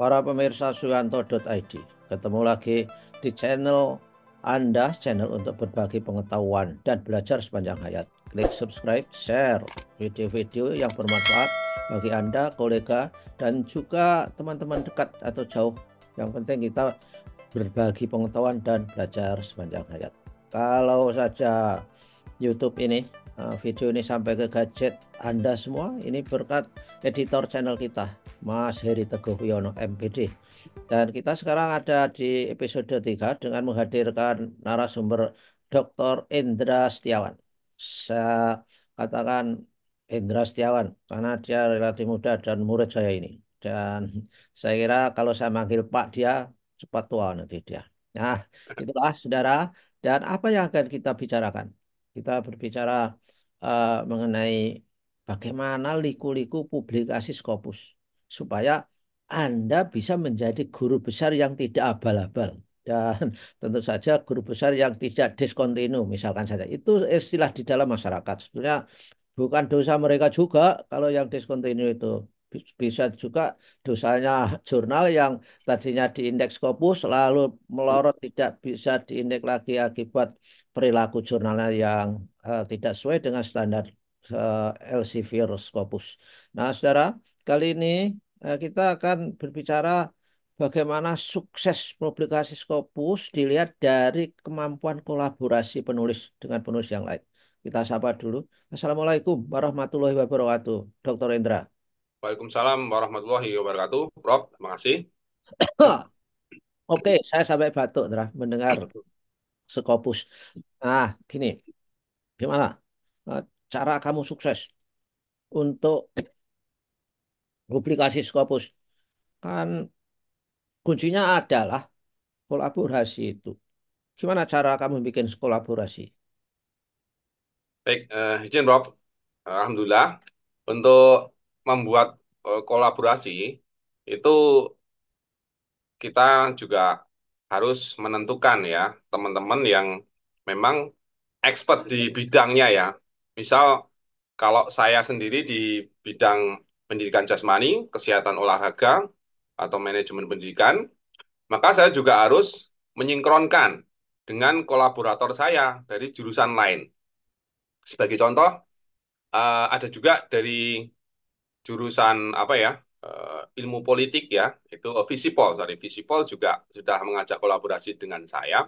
para pemirsa suyanto.id. Ketemu lagi di channel Anda, channel untuk berbagi pengetahuan dan belajar sepanjang hayat. Klik subscribe, share video-video yang bermanfaat bagi Anda, kolega, dan juga teman-teman dekat atau jauh. Yang penting kita berbagi pengetahuan dan belajar sepanjang hayat. Kalau saja YouTube ini eh, video ini sampai ke gadget Anda semua ini berkat editor channel kita Mas Heri Teguh Wiono MPD. Dan kita sekarang ada di episode 3 dengan menghadirkan narasumber Dr. Indra Setiawan. Saya katakan Indra Setiawan karena dia relatif muda dan murid saya ini. Dan saya kira kalau saya manggil Pak dia cepat tua nanti dia. Nah, itulah saudara. Dan apa yang akan kita bicarakan? Kita berbicara uh, mengenai bagaimana liku-liku publikasi Scopus supaya Anda bisa menjadi guru besar yang tidak abal-abal dan tentu saja guru besar yang tidak diskontinu misalkan saja itu istilah di dalam masyarakat sebetulnya bukan dosa mereka juga kalau yang diskontinu itu bisa juga dosanya jurnal yang tadinya diindeks kopus lalu melorot tidak bisa diindeks lagi akibat perilaku jurnalnya yang uh, tidak sesuai dengan standar uh, Elsevier Scopus. Nah, saudara, Kali ini eh, kita akan berbicara bagaimana sukses publikasi Scopus dilihat dari kemampuan kolaborasi penulis dengan penulis yang lain. Kita sapa dulu. Assalamualaikum warahmatullahi wabarakatuh, Dr. Indra. Waalaikumsalam warahmatullahi wabarakatuh, Prof. Terima kasih. Oke, saya sampai batuk, Indra, mendengar Scopus. Nah, gini, gimana eh, cara kamu sukses untuk publikasi skopus kan kuncinya adalah kolaborasi itu. Gimana cara kamu bikin kolaborasi? Baik, uh, izin Rob, Alhamdulillah untuk membuat uh, kolaborasi itu kita juga harus menentukan ya teman-teman yang memang expert di bidangnya ya. Misal kalau saya sendiri di bidang pendidikan jasmani, kesehatan olahraga, atau manajemen pendidikan, maka saya juga harus menyingkronkan dengan kolaborator saya dari jurusan lain. Sebagai contoh, eh, ada juga dari jurusan apa ya, eh, ilmu politik ya, itu Visipol, dari Visipol juga sudah mengajak kolaborasi dengan saya.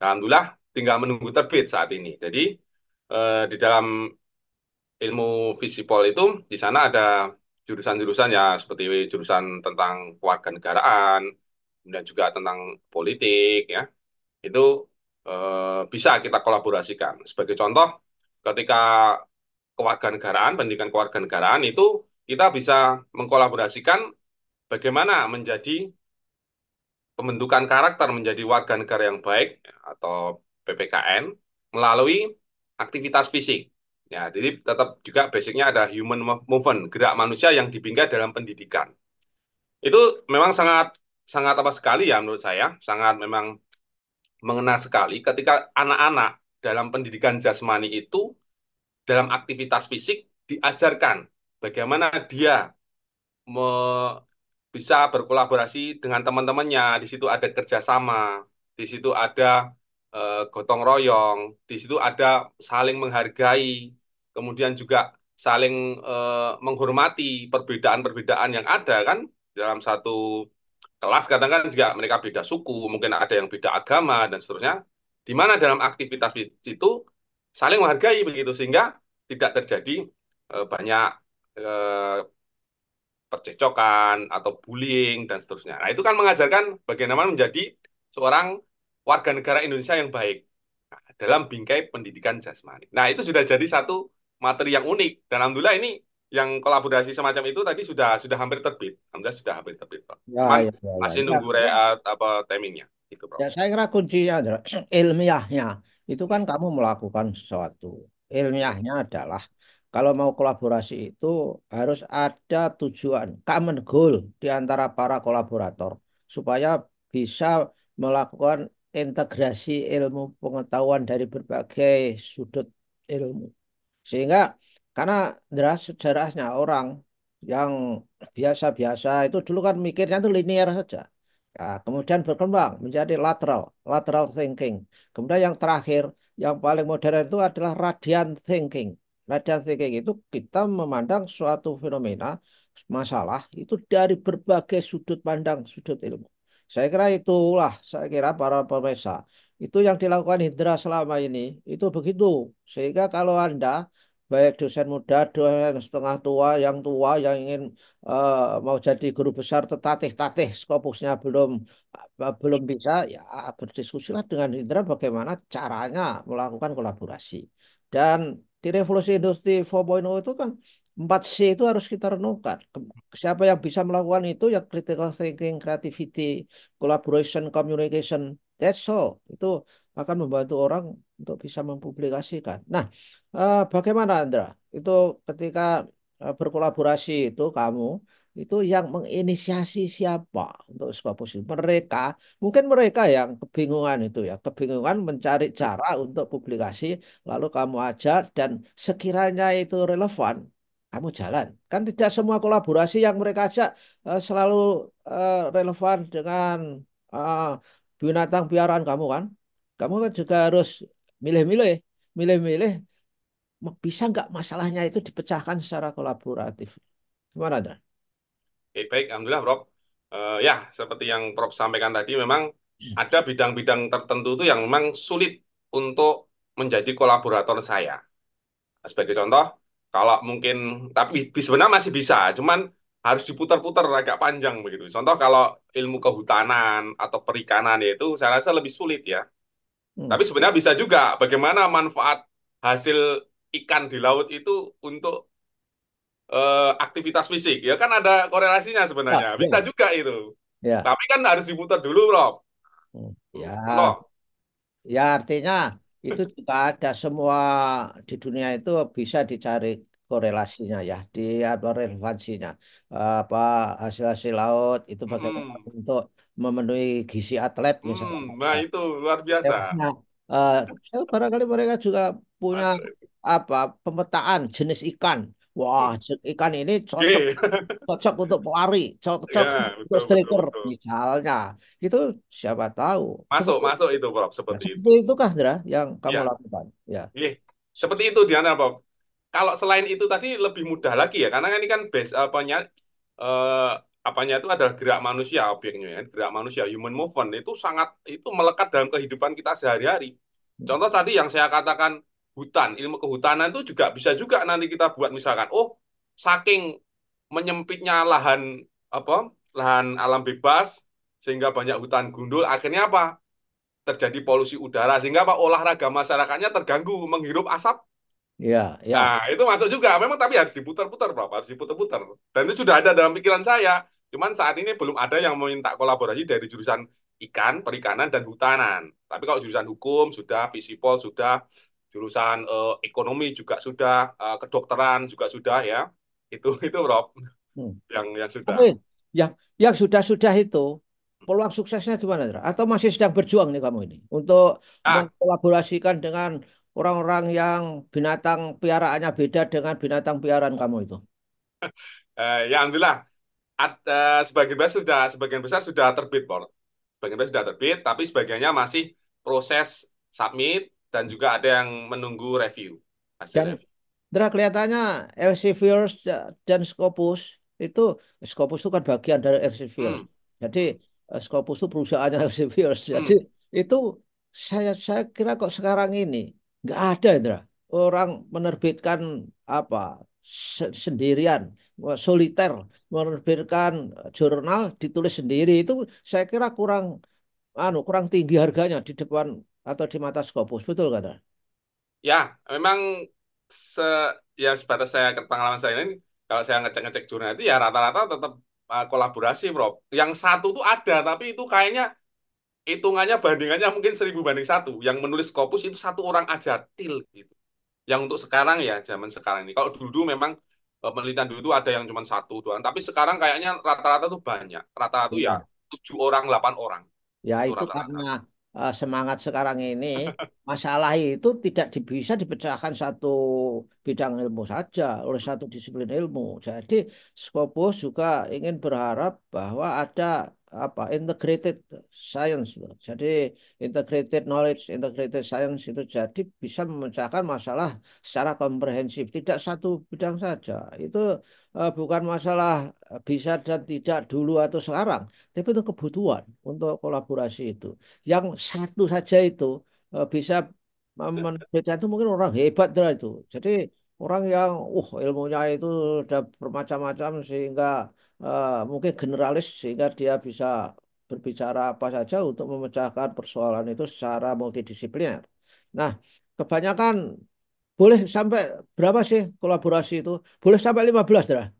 Alhamdulillah, tinggal menunggu terbit saat ini. Jadi, eh, di dalam ilmu Visipol itu, di sana ada jurusan-jurusan ya seperti jurusan tentang kewarganegaraan, dan juga tentang politik ya. Itu eh, bisa kita kolaborasikan. Sebagai contoh, ketika kewarganegaraan, pendidikan kewarganegaraan itu kita bisa mengkolaborasikan bagaimana menjadi pembentukan karakter menjadi warga negara yang baik ya, atau PPKN melalui aktivitas fisik. Ya, jadi tetap juga basicnya ada human movement, gerak manusia yang dibingkai dalam pendidikan. Itu memang sangat sangat apa sekali ya menurut saya, sangat memang mengena sekali ketika anak-anak dalam pendidikan jasmani itu dalam aktivitas fisik diajarkan bagaimana dia me, bisa berkolaborasi dengan teman-temannya, di situ ada kerjasama, di situ ada e, gotong royong, di situ ada saling menghargai, kemudian juga saling eh, menghormati perbedaan-perbedaan yang ada kan dalam satu kelas kadang kan juga mereka beda suku, mungkin ada yang beda agama dan seterusnya. Di mana dalam aktivitas itu saling menghargai begitu sehingga tidak terjadi eh, banyak eh, percecokan atau bullying dan seterusnya. Nah, itu kan mengajarkan bagaimana menjadi seorang warga negara Indonesia yang baik nah, dalam bingkai pendidikan jasmani. Nah, itu sudah jadi satu materi yang unik dan alhamdulillah ini yang kolaborasi semacam itu tadi sudah sudah hampir terbit alhamdulillah sudah hampir terbit pak ya, Man, ya, ya, ya, masih ya. nunggu ya. Rea, apa timingnya itu Bro. ya saya kira kuncinya adalah ilmiahnya itu kan kamu melakukan sesuatu ilmiahnya adalah kalau mau kolaborasi itu harus ada tujuan common goal di antara para kolaborator supaya bisa melakukan integrasi ilmu pengetahuan dari berbagai sudut ilmu. Sehingga karena deras sejarahnya orang yang biasa-biasa itu dulu kan mikirnya itu linear saja. ya, kemudian berkembang menjadi lateral, lateral thinking. Kemudian yang terakhir, yang paling modern itu adalah radian thinking. radian thinking itu kita memandang suatu fenomena masalah itu dari berbagai sudut pandang, sudut ilmu. Saya kira itulah, saya kira para pemirsa itu yang dilakukan Hindra selama ini, itu begitu. Sehingga kalau Anda baik dosen muda, dosen setengah tua, yang tua yang ingin uh, mau jadi guru besar tetatih-tatih skopusnya belum uh, belum bisa ya berdiskusilah dengan Indra bagaimana caranya melakukan kolaborasi. Dan di revolusi industri 4.0 itu kan 4C itu harus kita renungkan. Siapa yang bisa melakukan itu ya critical thinking, creativity, collaboration, communication That's all. Itu akan membantu orang untuk bisa mempublikasikan. Nah, eh, bagaimana Andra? Itu ketika eh, berkolaborasi itu kamu itu yang menginisiasi siapa untuk sebuah posisi mereka mungkin mereka yang kebingungan itu ya kebingungan mencari cara untuk publikasi lalu kamu ajak dan sekiranya itu relevan kamu jalan kan tidak semua kolaborasi yang mereka ajak eh, selalu relevan dengan binatang piaraan kamu kan, kamu kan juga harus milih-milih, milih-milih bisa nggak masalahnya itu dipecahkan secara kolaboratif. Gimana, Dan? Oke, baik, alhamdulillah, Prof. Uh, ya, seperti yang Prof sampaikan tadi, memang ada bidang-bidang tertentu itu yang memang sulit untuk menjadi kolaborator saya. Sebagai contoh, kalau mungkin tapi sebenarnya masih bisa, cuman harus diputar-putar agak panjang begitu. Contoh kalau ilmu kehutanan atau perikanan ya itu saya rasa lebih sulit ya. Hmm. Tapi sebenarnya bisa juga bagaimana manfaat hasil ikan di laut itu untuk uh, aktivitas fisik. Ya kan ada korelasinya sebenarnya. Nah, bisa ya. juga itu. Ya. Tapi kan harus diputar dulu, Rob. Hmm, ya. Loh. Ya artinya itu juga ada semua di dunia itu bisa dicari korelasinya ya di apa relevansinya eh, apa hasil hasil laut itu bagaimana hmm. untuk memenuhi gizi atlet misalnya. Hmm, nah itu luar biasa. Nah, uh, barangkali mereka juga punya Masih. apa pemetaan jenis ikan. Wah, hmm. ikan ini cocok cocok untuk pelari, cocok ya, untuk striker betul, betul. misalnya. Itu siapa tahu. Masuk, masuk itu, Prof, ya, seperti, itu. itu kah, Dra, yang kamu yeah. lakukan? Ya. yeah. seperti itu Diana, Bob kalau selain itu tadi lebih mudah lagi ya karena kan ini kan base apanya eh, apanya itu adalah gerak manusia objeknya ya gerak manusia human movement itu sangat itu melekat dalam kehidupan kita sehari-hari hmm. contoh tadi yang saya katakan hutan ilmu kehutanan itu juga bisa juga nanti kita buat misalkan oh saking menyempitnya lahan apa lahan alam bebas sehingga banyak hutan gundul akhirnya apa terjadi polusi udara sehingga apa olahraga masyarakatnya terganggu menghirup asap Ya, ya. Nah, itu masuk juga. Memang tapi harus diputar-putar, bapak Harus diputar-putar. Dan itu sudah ada dalam pikiran saya. Cuman saat ini belum ada yang meminta kolaborasi dari jurusan ikan, perikanan, dan hutanan. Tapi kalau jurusan hukum sudah, visipol sudah, jurusan uh, ekonomi juga sudah, Uh, kedokteran juga sudah ya. Itu itu Rob hmm. yang yang sudah. Amin. Yang yang sudah sudah itu peluang suksesnya gimana, Atau masih sedang berjuang nih kamu ini untuk nah. mengkolaborasikan dengan orang-orang yang binatang piaraannya beda dengan binatang piaraan kamu itu? Uh, ya alhamdulillah At, uh, sebagian besar sudah sebagian besar sudah terbit Paul. Sebagian besar sudah terbit, tapi sebagiannya masih proses submit dan juga ada yang menunggu review. Hasil dan, review. Dera kelihatannya Elsevier eh, dan Scopus itu Scopus itu kan bagian dari Elsevier. Hmm. Jadi Scopus itu perusahaannya Elsevier. Hmm. Jadi itu saya saya kira kok sekarang ini nggak ada Indra orang menerbitkan apa sendirian soliter menerbitkan jurnal ditulis sendiri itu saya kira kurang anu kurang tinggi harganya di depan atau di mata Skopus betul kata ya memang se ya sebatas saya pengalaman saya ini kalau saya ngecek-ngecek jurnal itu ya rata-rata tetap eh, kolaborasi bro yang satu tuh ada tapi itu kayaknya hitungannya bandingannya mungkin seribu banding satu. Yang menulis kopus itu satu orang aja til gitu. Yang untuk sekarang ya zaman sekarang ini. Kalau dulu -dulu memang e, penelitian dulu itu ada yang cuma satu dua. Tapi sekarang kayaknya rata-rata tuh banyak. Rata-rata ya iya. tujuh orang delapan orang. Ya itu, itu rata -rata. karena e, semangat sekarang ini masalah itu tidak bisa dipecahkan satu bidang ilmu saja oleh satu disiplin ilmu. Jadi Scopus juga ingin berharap bahwa ada apa integrated science loh. Jadi integrated knowledge, integrated science itu jadi bisa memecahkan masalah secara komprehensif, tidak satu bidang saja. Itu uh, bukan masalah eh, bisa dan tidak dulu atau sekarang, tapi itu kebutuhan untuk kolaborasi itu. Yang satu saja itu uh, bisa memberikan itu mungkin orang hebat itu. Jadi orang yang uh ilmunya itu sudah bermacam-macam sehingga uh, mungkin generalis sehingga dia bisa berbicara apa saja untuk memecahkan persoalan itu secara multidisipliner. Nah, kebanyakan boleh sampai berapa sih kolaborasi itu? Boleh sampai 15, Dara?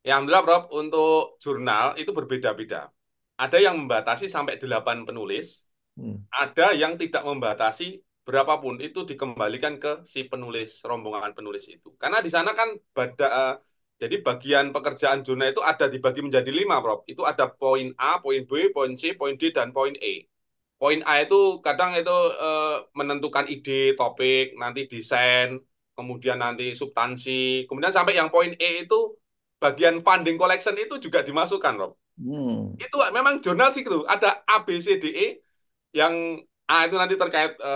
Ya, Alhamdulillah, Prof. Untuk jurnal itu berbeda-beda. Ada yang membatasi sampai 8 penulis, hmm. ada yang tidak membatasi berapapun itu dikembalikan ke si penulis rombongan penulis itu karena di sana kan bada, eh, jadi bagian pekerjaan zona itu ada dibagi menjadi lima, Prof. Itu ada poin A, poin B, poin C, poin D, dan poin E. Poin A itu kadang itu e, menentukan ide, topik, nanti desain, kemudian nanti substansi, kemudian sampai yang poin E itu bagian funding collection itu juga dimasukkan, Rob. Hmm. Itu memang jurnal sih itu ada A, B, C, D, E yang A itu nanti terkait e,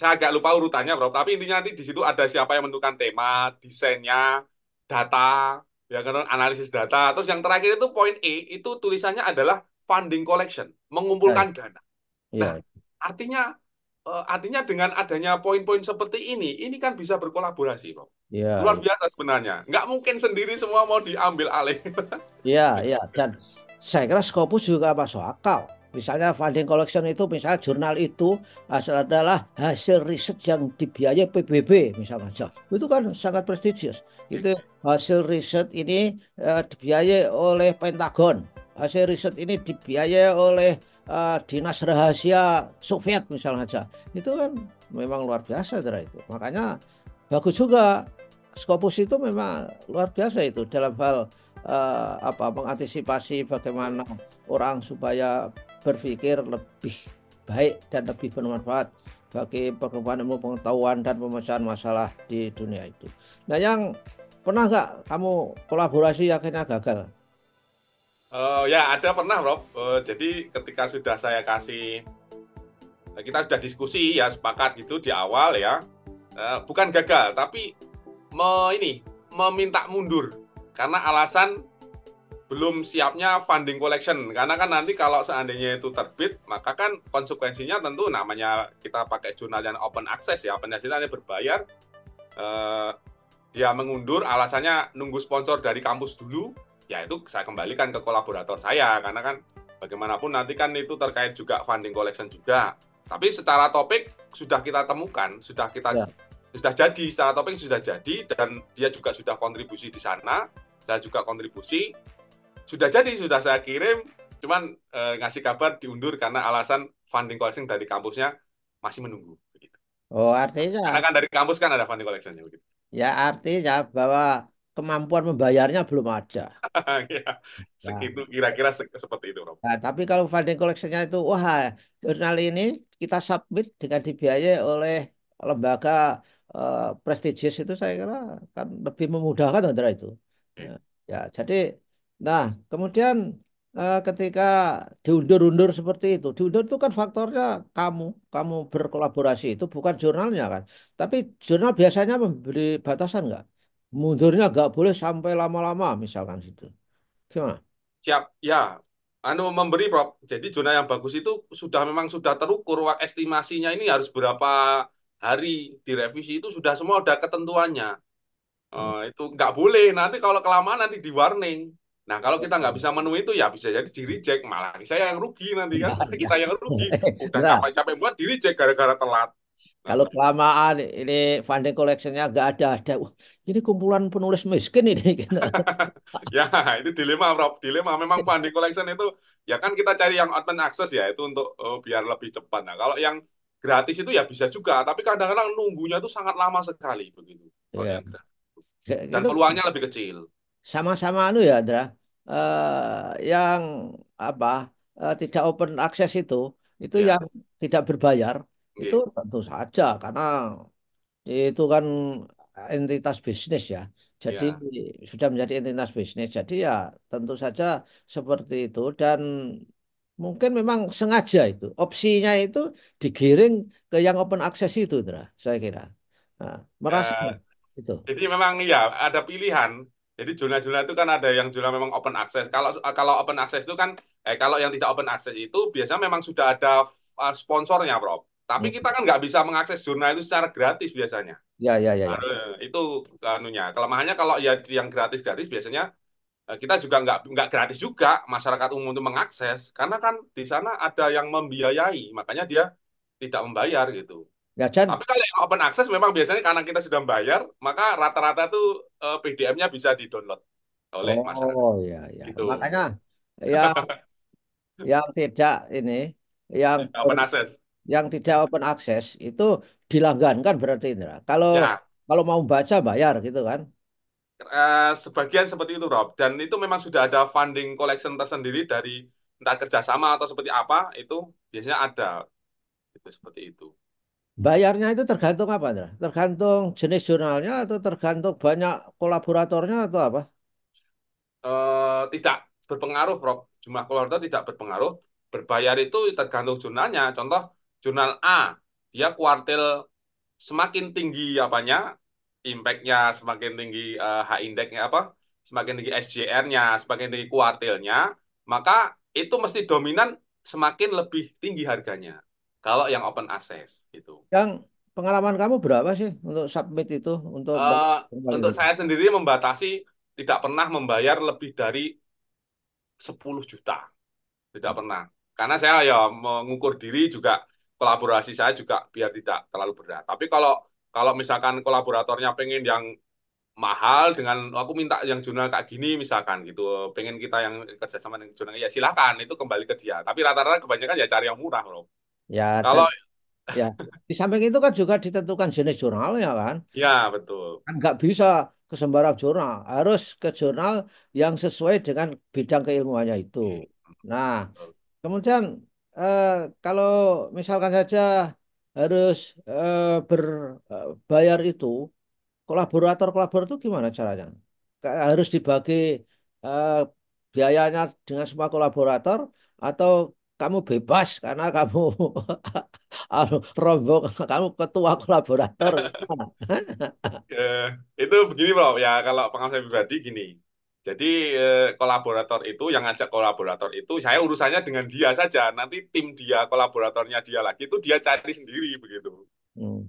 saya agak lupa urutannya, Rob. Tapi intinya nanti di situ ada siapa yang menentukan tema, desainnya, data, ya kan analisis data. Terus yang terakhir itu poin E itu tulisannya adalah funding collection, mengumpulkan dana. Iya. Nah, artinya eh, artinya dengan adanya poin-poin seperti ini, ini kan bisa berkolaborasi, Pak. Ya. Luar biasa sebenarnya. Nggak mungkin sendiri semua mau diambil alih. Iya, iya. Dan saya kira Scopus juga masuk akal. Misalnya funding collection itu misalnya jurnal itu adalah hasil riset yang dibiayai PBB misalnya saja. Itu kan sangat prestisius. Itu hmm. hasil riset ini uh, dibiayai oleh Pentagon. Hasil riset ini dibiayai oleh uh, dinas rahasia Soviet misalnya saja. Itu kan memang luar biasa cara itu. Makanya bagus juga Scopus itu memang luar biasa itu dalam hal uh, apa mengantisipasi bagaimana hmm. orang supaya berpikir lebih baik dan lebih bermanfaat bagi perkembangan ilmu pengetahuan dan pemecahan masalah di dunia itu. Nah, yang pernah nggak kamu kolaborasi akhirnya gagal? Uh, ya ada pernah Rob. Uh, jadi ketika sudah saya kasih, eh, kita sudah diskusi ya sepakat itu di awal ya, uh, bukan gagal tapi me, ini meminta mundur karena alasan belum siapnya funding collection karena kan nanti kalau seandainya itu terbit maka kan konsekuensinya tentu namanya kita pakai jurnal yang open access ya ini berbayar eh, dia mengundur alasannya nunggu sponsor dari kampus dulu ya itu saya kembalikan ke kolaborator saya karena kan bagaimanapun nanti kan itu terkait juga funding collection juga tapi secara topik sudah kita temukan sudah kita ya. sudah jadi secara topik sudah jadi dan dia juga sudah kontribusi di sana saya juga kontribusi sudah jadi sudah saya kirim cuman e, ngasih kabar diundur karena alasan funding collection dari kampusnya masih menunggu begitu. Oh, artinya karena kan dari kampus kan ada funding collectionnya begitu. Ya, artinya bahwa kemampuan membayarnya belum ada. ya, segitu nah. kira-kira se seperti itu, Rob. Nah, tapi kalau funding collectionnya itu wah, jurnal ini kita submit dengan dibiayai oleh lembaga uh, eh, prestigious itu saya kira kan lebih memudahkan antara itu. Ya, ya jadi Nah, kemudian eh, ketika diundur-undur seperti itu, diundur itu kan faktornya kamu, kamu berkolaborasi itu bukan jurnalnya kan. Tapi jurnal biasanya memberi batasan nggak? Mundurnya nggak boleh sampai lama-lama misalkan situ. Gimana? Siap, ya. Anu memberi Prof. Jadi jurnal yang bagus itu sudah memang sudah terukur estimasinya ini harus berapa hari direvisi itu sudah semua ada ketentuannya. Hmm. Uh, itu nggak boleh nanti kalau kelamaan nanti di warning. Nah kalau kita nggak bisa menu itu ya bisa jadi di cek malah saya yang rugi nanti kan nah, kita yang nah. rugi udah capek-capek buat di cek gara-gara telat. Nah, kalau kelamaan ini funding collectionnya nggak ada, ada. jadi ini kumpulan penulis miskin ini. ya itu dilema Rob, dilema. Memang funding collection itu ya kan kita cari yang open access ya itu untuk oh, biar lebih cepat. Nah kalau yang gratis itu ya bisa juga, tapi kadang-kadang nunggunya itu sangat lama sekali begitu. Ya. Dan gitu. peluangnya lebih kecil sama-sama anu ya Andra uh, eh, yang apa uh, tidak open akses itu itu ya. yang tidak berbayar okay. Iya. itu tentu saja karena itu kan entitas bisnis ya jadi ya. sudah menjadi entitas bisnis jadi ya tentu saja seperti itu dan mungkin memang sengaja itu opsinya itu digiring ke yang open akses itu Indra saya kira nah, merasa ya. itu jadi memang ya ada pilihan jadi jurnal-jurnal itu kan ada yang jurnal memang open access. Kalau kalau open access itu kan eh kalau yang tidak open access itu biasanya memang sudah ada eh, sponsornya, Bro. Tapi hmm. kita kan nggak bisa mengakses jurnal itu secara gratis biasanya. Ya, ya, ya. ya. Nah, eh, itu anunya. Kelemahannya kalau ya yang gratis-gratis biasanya eh, kita juga nggak nggak gratis juga masyarakat umum itu mengakses karena kan di sana ada yang membiayai, makanya dia tidak membayar gitu. Nggak Chan. Tapi kalau yang open access memang biasanya karena kita sudah bayar maka rata-rata tuh uh, eh, pdm nya bisa di-download oleh oh, masyarakat. Oh iya iya. Gitu. Makanya yang yang tidak ini yang open access. Yang tidak open access itu dilanggankan berarti Indra. Kalau ya. kalau mau baca bayar gitu kan. Uh, sebagian seperti itu Rob dan itu memang sudah ada funding collection tersendiri dari entah kerjasama atau seperti apa itu biasanya ada itu seperti itu Bayarnya itu tergantung apa, Andra? Tergantung jenis jurnalnya atau tergantung banyak kolaboratornya atau apa? Uh, tidak berpengaruh, Prof. Jumlah kolaborator tidak berpengaruh. Berbayar itu tergantung jurnalnya. Contoh, jurnal A, dia kuartil semakin tinggi apanya, impact-nya semakin tinggi uh, eh, H index apa, semakin tinggi SJR-nya, semakin tinggi kuartilnya, maka itu mesti dominan semakin lebih tinggi harganya. Kalau yang open access gitu. Yang pengalaman kamu berapa sih untuk submit itu untuk uh, untuk saya sendiri membatasi tidak pernah membayar lebih dari 10 juta. Tidak pernah. Karena saya ya mengukur diri juga kolaborasi saya juga biar tidak terlalu berat. Tapi kalau kalau misalkan kolaboratornya pengen yang mahal dengan aku minta yang jurnal kayak gini misalkan gitu pengen kita yang kerjasama dengan jurnal ya silahkan itu kembali ke dia tapi rata-rata kebanyakan ya cari yang murah loh Ya. Kalau ya di samping itu kan juga ditentukan jenis jurnalnya kan. Ya betul. Kan nggak bisa ke sembarang jurnal, harus ke jurnal yang sesuai dengan bidang keilmuannya itu. Iya. Nah, kemudian eh, kalau misalkan saja harus eh, berbayar eh, itu, kolaborator-kolaborator itu gimana caranya? Harus dibagi eh, biayanya dengan semua kolaborator atau kamu bebas karena kamu anu, rombong kamu ketua kolaborator. Ya, itu begini bro ya kalau pengalaman pribadi gini. Jadi eh, kolaborator itu yang ngajak kolaborator itu saya urusannya dengan dia saja. Nanti tim dia kolaboratornya dia lagi itu dia cari sendiri begitu. Hmm.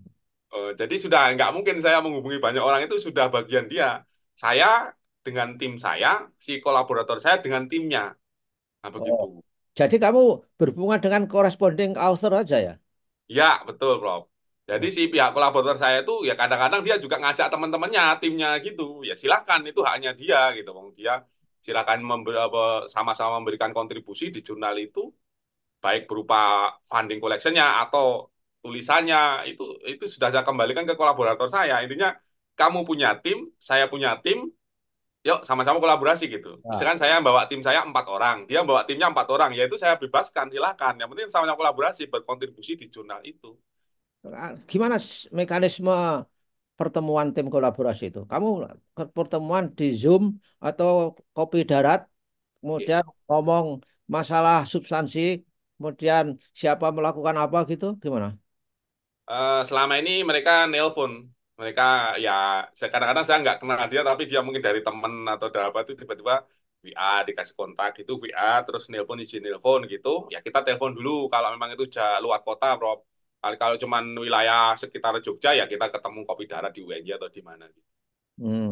Eh, jadi sudah nggak mungkin saya menghubungi banyak orang itu sudah bagian dia. Saya dengan tim saya, si kolaborator saya dengan timnya. Nah begitu. Oh. Jadi kamu berhubungan dengan corresponding author aja ya? Ya, betul, Prof. Jadi si pihak kolaborator saya itu ya kadang-kadang dia juga ngajak teman-temannya, timnya gitu. Ya silakan itu haknya dia gitu. Wong dia silakan sama-sama memberikan kontribusi di jurnal itu baik berupa funding collectionnya atau tulisannya itu itu sudah saya kembalikan ke kolaborator saya. Intinya kamu punya tim, saya punya tim, yuk sama-sama kolaborasi gitu. Nah. Misalkan saya bawa tim saya empat orang, dia bawa timnya empat orang, yaitu saya bebaskan, silahkan. Yang penting sama-sama kolaborasi, berkontribusi di jurnal itu. Nah, gimana mekanisme pertemuan tim kolaborasi itu? Kamu pertemuan di Zoom atau kopi darat, kemudian yeah. ngomong masalah substansi, kemudian siapa melakukan apa gitu, gimana? Uh, selama ini mereka nelpon mereka ya kadang-kadang saya nggak kenal dia tapi dia mungkin dari temen atau dari apa itu tiba-tiba WA dikasih kontak gitu WA terus nelpon izin nelpon gitu ya kita telepon dulu kalau memang itu jauh luar kota bro kalau cuman wilayah sekitar Jogja ya kita ketemu kopi darat di UNJ atau di mana gitu hmm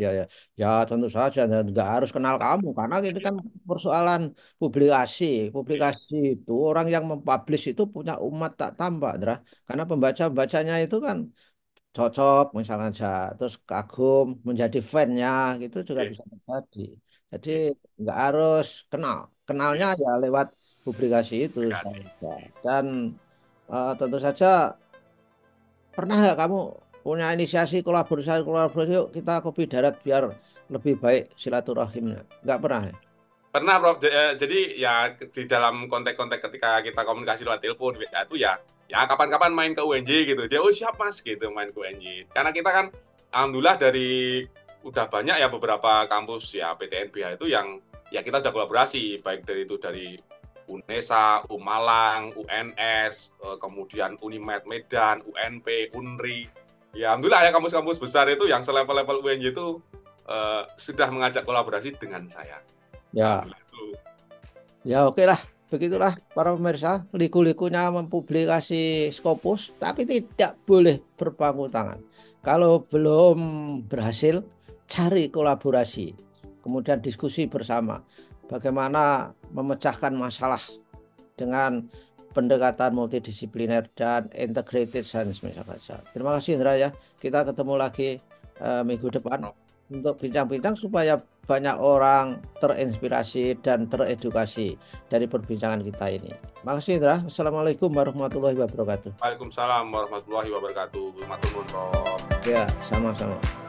ya ya ya tentu saja dan nggak harus kenal kamu karena ini iya. kan persoalan publikasi publikasi iya. itu orang yang mempublish itu punya umat tak tambah karena pembaca bacanya itu kan cocok misalnya saya terus kagum menjadi fan fannya gitu juga bisa terjadi jadi nggak harus kenal kenalnya ya lewat publikasi itu saja dan uh, tentu saja pernah nggak kamu punya inisiasi kolaborasi kolaborasi yuk kita kopi darat biar lebih baik silaturahimnya nggak pernah ya pernah Prof eh, jadi ya di dalam konteks-konteks ketika kita komunikasi lewat telepon WA ya itu ya ya kapan-kapan main ke UNJ gitu dia oh siap mas gitu main ke UNJ karena kita kan alhamdulillah dari udah banyak ya beberapa kampus ya PTN BH ya itu yang ya kita udah kolaborasi baik dari itu dari UNESA, UMalang, UNS, eh, kemudian Unimed Medan, UNP, UNRI. Ya alhamdulillah ya kampus-kampus besar itu yang selevel-level UNJ itu eh, sudah mengajak kolaborasi dengan saya. Ya. Gitu. Ya oke lah, begitulah para pemirsa. Liku-likunya mempublikasi Scopus, tapi tidak boleh berpangku tangan. Kalau belum berhasil, cari kolaborasi. Kemudian diskusi bersama. Bagaimana memecahkan masalah dengan pendekatan multidisipliner dan integrated science misalnya. Terima kasih Indra ya. Kita ketemu lagi uh, minggu depan untuk bincang-bincang supaya banyak orang terinspirasi dan teredukasi dari perbincangan kita ini. Makasih Indra. Assalamualaikum warahmatullahi wabarakatuh. Waalaikumsalam warahmatullahi wabarakatuh. Ya, sama-sama.